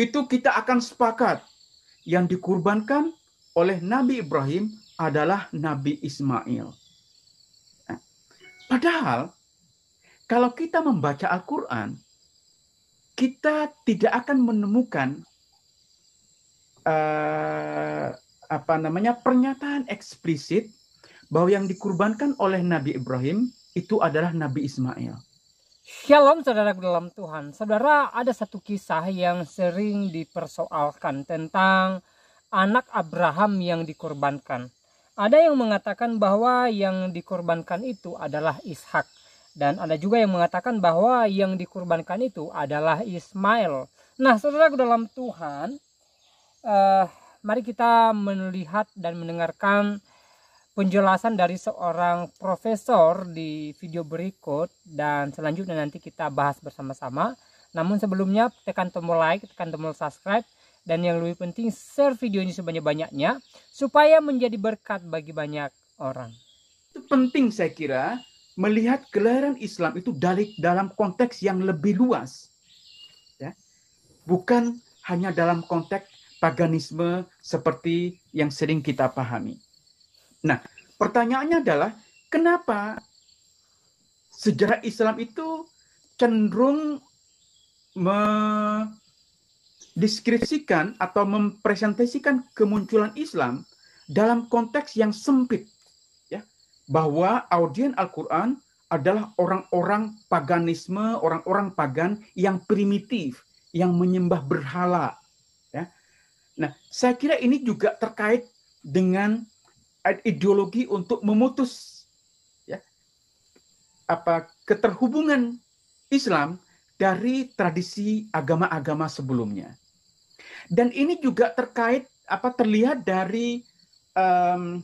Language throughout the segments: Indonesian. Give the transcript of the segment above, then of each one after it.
itu kita akan sepakat yang dikurbankan oleh Nabi Ibrahim adalah Nabi Ismail. Nah, padahal kalau kita membaca Al-Quran, kita tidak akan menemukan uh, apa namanya pernyataan eksplisit bahwa yang dikurbankan oleh Nabi Ibrahim itu adalah Nabi Ismail. Shalom saudara dalam Tuhan. Saudara, ada satu kisah yang sering dipersoalkan tentang anak Abraham yang dikorbankan. Ada yang mengatakan bahwa yang dikorbankan itu adalah Ishak dan ada juga yang mengatakan bahwa yang dikorbankan itu adalah Ismail. Nah, saudara dalam Tuhan, eh, mari kita melihat dan mendengarkan penjelasan dari seorang profesor di video berikut dan selanjutnya nanti kita bahas bersama-sama. Namun sebelumnya tekan tombol like, tekan tombol subscribe dan yang lebih penting share video ini sebanyak-banyaknya supaya menjadi berkat bagi banyak orang. Itu penting saya kira melihat gelaran Islam itu dari dalam konteks yang lebih luas. Ya. Bukan hanya dalam konteks paganisme seperti yang sering kita pahami. Nah, pertanyaannya adalah kenapa sejarah Islam itu cenderung mendiskripsikan atau mempresentasikan kemunculan Islam dalam konteks yang sempit ya bahwa audien Al-Qur'an adalah orang-orang paganisme, orang-orang pagan yang primitif, yang menyembah berhala. Ya. Nah, saya kira ini juga terkait dengan ideologi untuk memutus ya apa keterhubungan Islam dari tradisi agama-agama sebelumnya. Dan ini juga terkait apa terlihat dari um,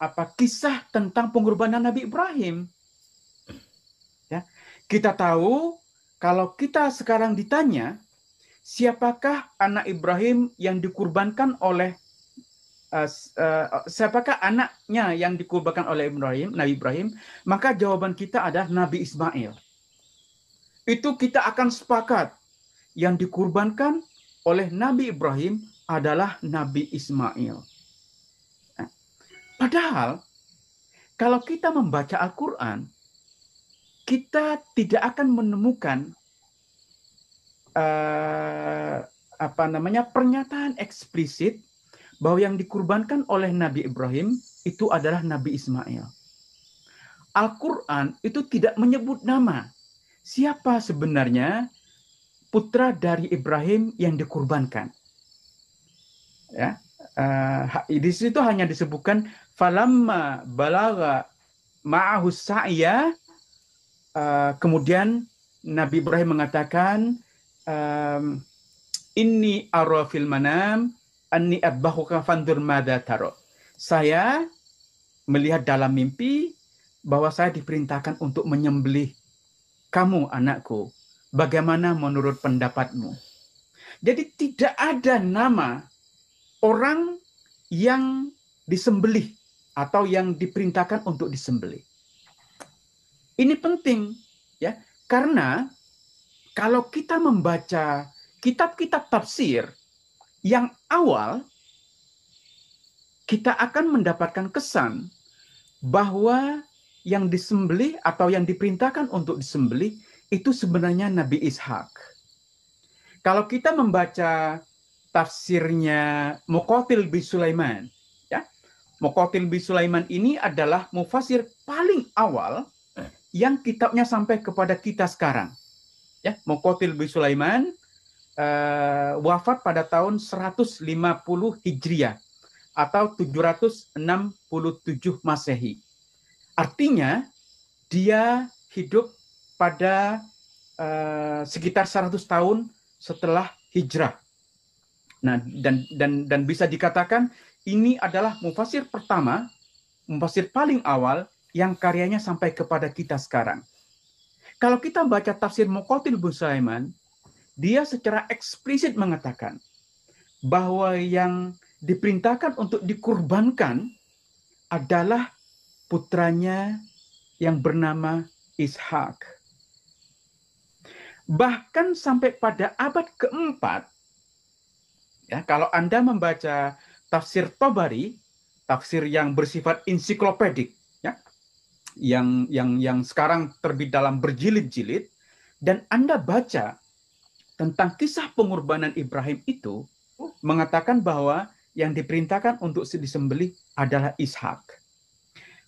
apa kisah tentang pengorbanan Nabi Ibrahim. Ya, kita tahu kalau kita sekarang ditanya siapakah anak Ibrahim yang dikurbankan oleh Eh, eh, siapakah anaknya yang dikurbankan oleh Ibrahim, Nabi Ibrahim, maka jawaban kita adalah Nabi Ismail. Itu kita akan sepakat yang dikurbankan oleh Nabi Ibrahim adalah Nabi Ismail. Nah, padahal kalau kita membaca Al-Qur'an, kita tidak akan menemukan uh, apa namanya pernyataan eksplisit bahwa yang dikurbankan oleh Nabi Ibrahim itu adalah Nabi Ismail. Al-Quran itu tidak menyebut nama. Siapa sebenarnya putra dari Ibrahim yang dikurbankan? Ya, uh, di situ hanya disebutkan falamma balaga ma'ahu sa'ya uh, kemudian Nabi Ibrahim mengatakan um, arwa fil manam anni adbahuka fandur mada taro. Saya melihat dalam mimpi bahwa saya diperintahkan untuk menyembelih kamu anakku. Bagaimana menurut pendapatmu? Jadi tidak ada nama orang yang disembelih atau yang diperintahkan untuk disembelih. Ini penting ya, karena kalau kita membaca kitab-kitab tafsir yang awal kita akan mendapatkan kesan bahwa yang disembelih atau yang diperintahkan untuk disembelih itu sebenarnya Nabi Ishak. Kalau kita membaca tafsirnya Mukotil bin Sulaiman, ya. Mukotil bin Sulaiman ini adalah mufasir paling awal yang kitabnya sampai kepada kita sekarang. Ya, Mukotil bin Sulaiman uh, wafat pada tahun 150 Hijriah atau 767 Masehi. Artinya dia hidup pada uh, sekitar 100 tahun setelah hijrah. Nah, dan dan dan bisa dikatakan ini adalah mufasir pertama, mufasir paling awal yang karyanya sampai kepada kita sekarang. Kalau kita baca tafsir Muqatil Bu Sulaiman, dia secara eksplisit mengatakan bahwa yang diperintahkan untuk dikurbankan adalah putranya yang bernama Ishak. Bahkan sampai pada abad keempat, ya, kalau Anda membaca tafsir Tobari, tafsir yang bersifat ensiklopedik, ya, yang yang yang sekarang terbit dalam berjilid-jilid, dan Anda baca tentang kisah pengorbanan Ibrahim itu mengatakan bahwa yang diperintahkan untuk disembelih adalah Ishak.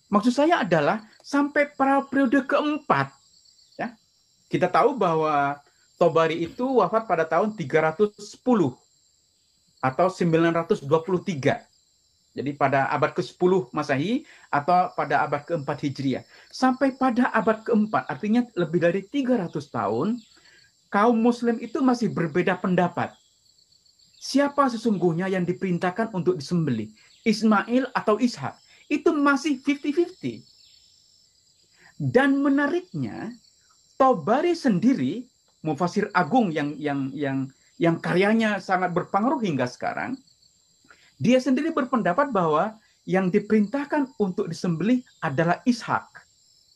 Maksud saya adalah sampai para periode keempat. Ya. Kita tahu bahwa Tobari itu wafat pada tahun 310 atau 923. Jadi pada abad ke-10 Masehi atau pada abad ke-4 Hijriah. Sampai pada abad ke-4, artinya lebih dari 300 tahun, kaum muslim itu masih berbeda pendapat. Siapa sesungguhnya yang diperintahkan untuk disembelih? Ismail atau Ishak? Itu masih 50-50. Dan menariknya, Tobari sendiri, mufasir agung yang yang yang yang karyanya sangat berpengaruh hingga sekarang, dia sendiri berpendapat bahwa yang diperintahkan untuk disembelih adalah Ishak,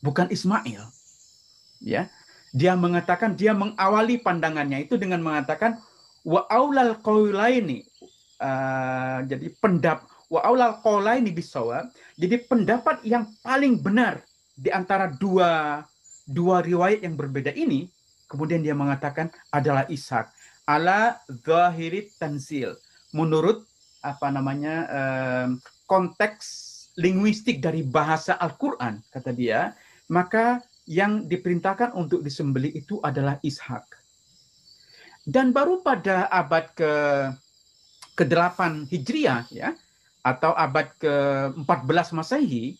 bukan Ismail. Ya, dia mengatakan dia mengawali pandangannya itu dengan mengatakan wa aulal qaulaini. Uh, eh, jadi pendap wa aulal qaulaini bisawa. Jadi pendapat yang paling benar di antara dua dua riwayat yang berbeda ini kemudian dia mengatakan adalah Ishak ala zahiri tanzil menurut apa namanya eh, konteks linguistik dari bahasa Al-Qur'an kata dia maka yang diperintahkan untuk disembeli itu adalah Ishak. Dan baru pada abad ke ke-8 Hijriah ya atau abad ke-14 Masehi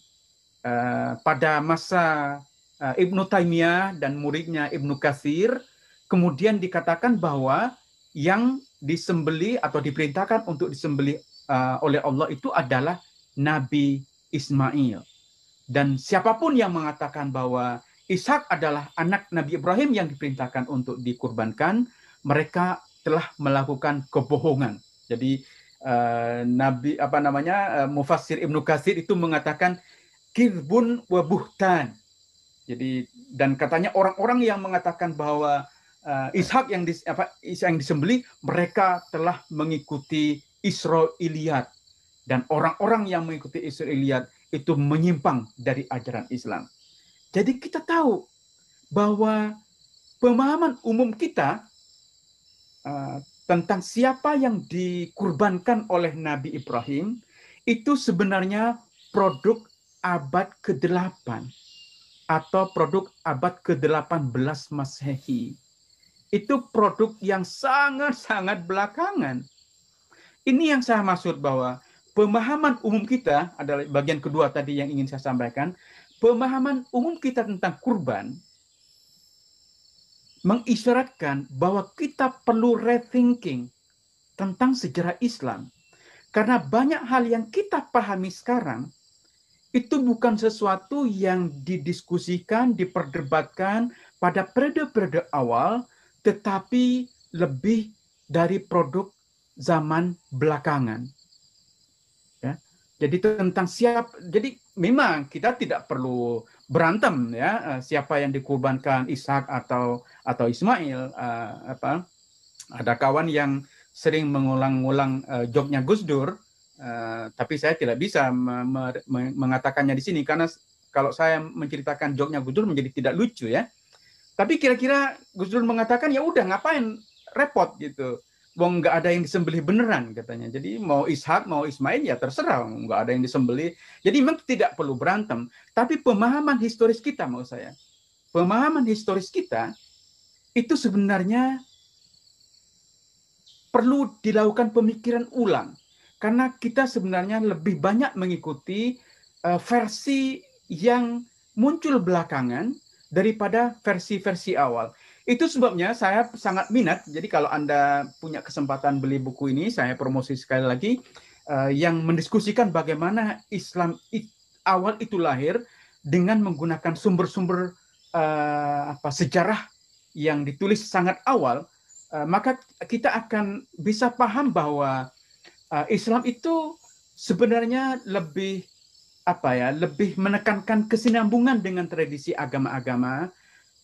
uh, pada masa uh, Ibnu Taimiyah dan muridnya Ibnu Katsir kemudian dikatakan bahwa yang disembeli atau diperintahkan untuk disembeli uh, eh, oleh Allah itu adalah Nabi Ismail. Dan siapapun yang mengatakan bahwa Ishak adalah anak Nabi Ibrahim yang diperintahkan untuk dikurbankan, mereka telah melakukan kebohongan. Jadi eh, Nabi apa namanya uh, Mufassir Ibnu Katsir itu mengatakan kirbun wabuhtan. Jadi dan katanya orang-orang yang mengatakan bahwa uh, Ishak yang dis, apa Ishak yang disembeli mereka telah mengikuti Israiliyat dan orang-orang yang mengikuti Israiliyat itu menyimpang dari ajaran Islam. Jadi kita tahu bahwa pemahaman umum kita uh, tentang siapa yang dikurbankan oleh Nabi Ibrahim itu sebenarnya produk abad ke-8 atau produk abad ke-18 Masehi. Itu produk yang sangat-sangat belakangan. Ini yang saya maksud bahwa pemahaman umum kita adalah bagian kedua tadi yang ingin saya sampaikan pemahaman umum kita tentang kurban mengisyaratkan bahwa kita perlu rethinking tentang sejarah Islam. Karena banyak hal yang kita pahami sekarang itu bukan sesuatu yang didiskusikan, diperdebatkan pada periode-periode awal, tetapi lebih dari produk zaman belakangan. Ya. Jadi tentang siap, jadi memang kita tidak perlu berantem ya eh, siapa yang dikurbankan Ishak atau atau Ismail uh, apa ada kawan yang sering mengulang-ulang uh, eh, joknya Gus Dur uh, tapi saya tidak bisa me me mengatakannya di sini karena kalau saya menceritakan joknya Gus Dur menjadi tidak lucu ya tapi kira-kira Gus Dur mengatakan ya udah ngapain repot gitu Wong nggak ada yang disembelih beneran katanya. Jadi mau Ishak mau Ismail ya terserah, nggak ada yang disembelih. Jadi memang tidak perlu berantem. Tapi pemahaman historis kita mau saya, pemahaman historis kita itu sebenarnya perlu dilakukan pemikiran ulang karena kita sebenarnya lebih banyak mengikuti eh, versi yang muncul belakangan daripada versi-versi awal. Itu sebabnya saya sangat minat. Jadi kalau Anda punya kesempatan beli buku ini, saya promosi sekali lagi uh, yang mendiskusikan bagaimana Islam it, awal itu lahir dengan menggunakan sumber-sumber uh, apa sejarah yang ditulis sangat awal, uh, maka kita akan bisa paham bahwa uh, Islam itu sebenarnya lebih apa ya, lebih menekankan kesinambungan dengan tradisi agama-agama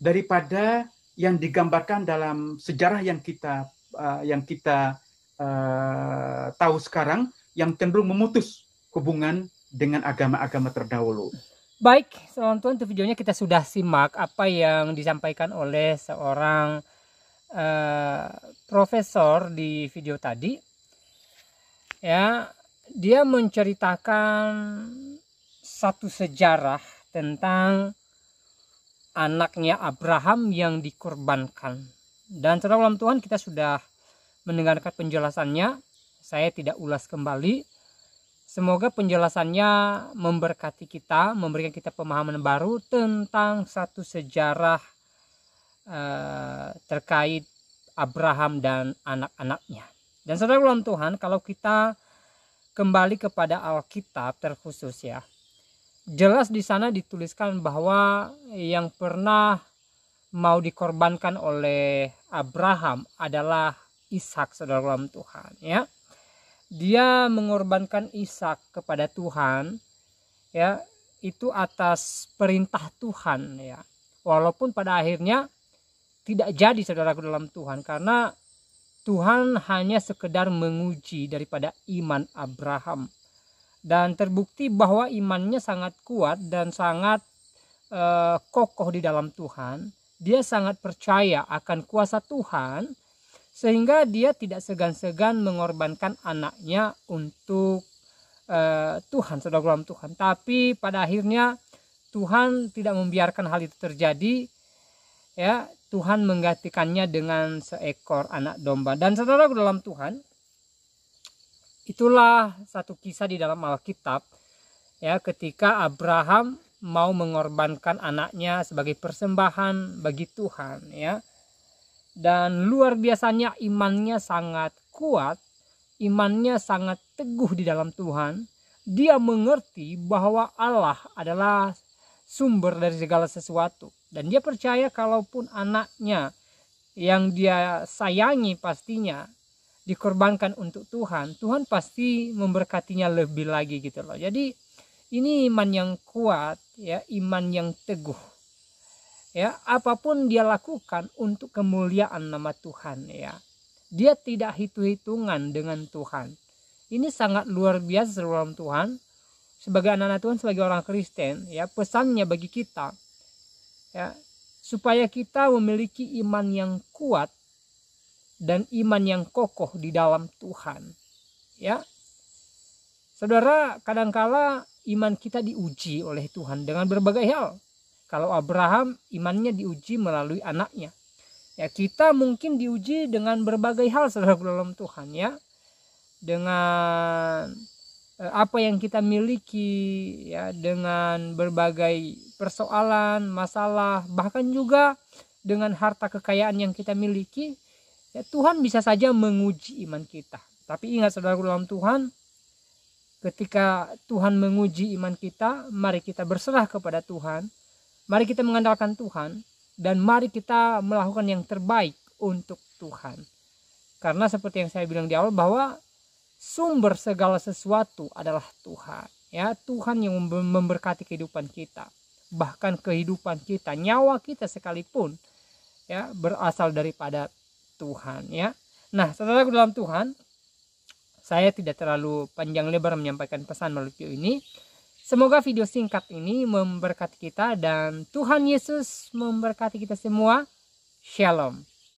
daripada yang digambarkan dalam sejarah yang kita uh, yang kita uh, tahu sekarang yang cenderung memutus hubungan dengan agama-agama terdahulu. Baik, selamat untuk videonya kita sudah simak apa yang disampaikan oleh seorang uh, profesor di video tadi. Ya, dia menceritakan satu sejarah tentang anaknya Abraham yang dikorbankan. Dan saudara ulam Tuhan kita sudah mendengarkan penjelasannya. Saya tidak ulas kembali. Semoga penjelasannya memberkati kita, memberikan kita pemahaman baru tentang satu sejarah eh, terkait Abraham dan anak-anaknya. Dan saudara ulam Tuhan, kalau kita kembali kepada Alkitab terkhusus ya, jelas di sana dituliskan bahwa yang pernah mau dikorbankan oleh Abraham adalah Ishak saudara dalam Tuhan ya dia mengorbankan Ishak kepada Tuhan ya itu atas perintah Tuhan ya walaupun pada akhirnya tidak jadi saudaraku dalam Tuhan karena Tuhan hanya sekedar menguji daripada iman Abraham dan terbukti bahwa imannya sangat kuat dan sangat eh, kokoh di dalam Tuhan. Dia sangat percaya akan kuasa Tuhan sehingga dia tidak segan-segan mengorbankan anaknya untuk eh, Tuhan, saudara dalam Tuhan. Tapi pada akhirnya Tuhan tidak membiarkan hal itu terjadi. Ya, Tuhan menggantikannya dengan seekor anak domba. Dan saudara dalam Tuhan, Itulah satu kisah di dalam Alkitab ya ketika Abraham mau mengorbankan anaknya sebagai persembahan bagi Tuhan ya. Dan luar biasanya imannya sangat kuat, imannya sangat teguh di dalam Tuhan. Dia mengerti bahwa Allah adalah sumber dari segala sesuatu dan dia percaya kalaupun anaknya yang dia sayangi pastinya dikorbankan untuk Tuhan, Tuhan pasti memberkatinya lebih lagi gitu loh. Jadi ini iman yang kuat ya, iman yang teguh. Ya, apapun dia lakukan untuk kemuliaan nama Tuhan ya. Dia tidak hitung-hitungan dengan Tuhan. Ini sangat luar biasa dalam Tuhan. Sebagai anak-anak Tuhan, sebagai orang Kristen, ya pesannya bagi kita ya supaya kita memiliki iman yang kuat dan iman yang kokoh di dalam Tuhan. Ya. Saudara, kadangkala iman kita diuji oleh Tuhan dengan berbagai hal. Kalau Abraham imannya diuji melalui anaknya. Ya, kita mungkin diuji dengan berbagai hal saudara dalam Tuhan ya. Dengan eh, apa yang kita miliki ya dengan berbagai persoalan, masalah, bahkan juga dengan harta kekayaan yang kita miliki Ya, Tuhan bisa saja menguji iman kita. Tapi ingat saudara dalam Tuhan, ketika Tuhan menguji iman kita, mari kita berserah kepada Tuhan. Mari kita mengandalkan Tuhan dan mari kita melakukan yang terbaik untuk Tuhan. Karena seperti yang saya bilang di awal bahwa sumber segala sesuatu adalah Tuhan. Ya, Tuhan yang memberkati kehidupan kita. Bahkan kehidupan kita, nyawa kita sekalipun ya berasal daripada Tuhan ya. Nah, setelah saudaraku dalam Tuhan, saya tidak terlalu panjang lebar menyampaikan pesan melalui video ini. Semoga video singkat ini memberkati kita dan Tuhan Yesus memberkati kita semua. Shalom.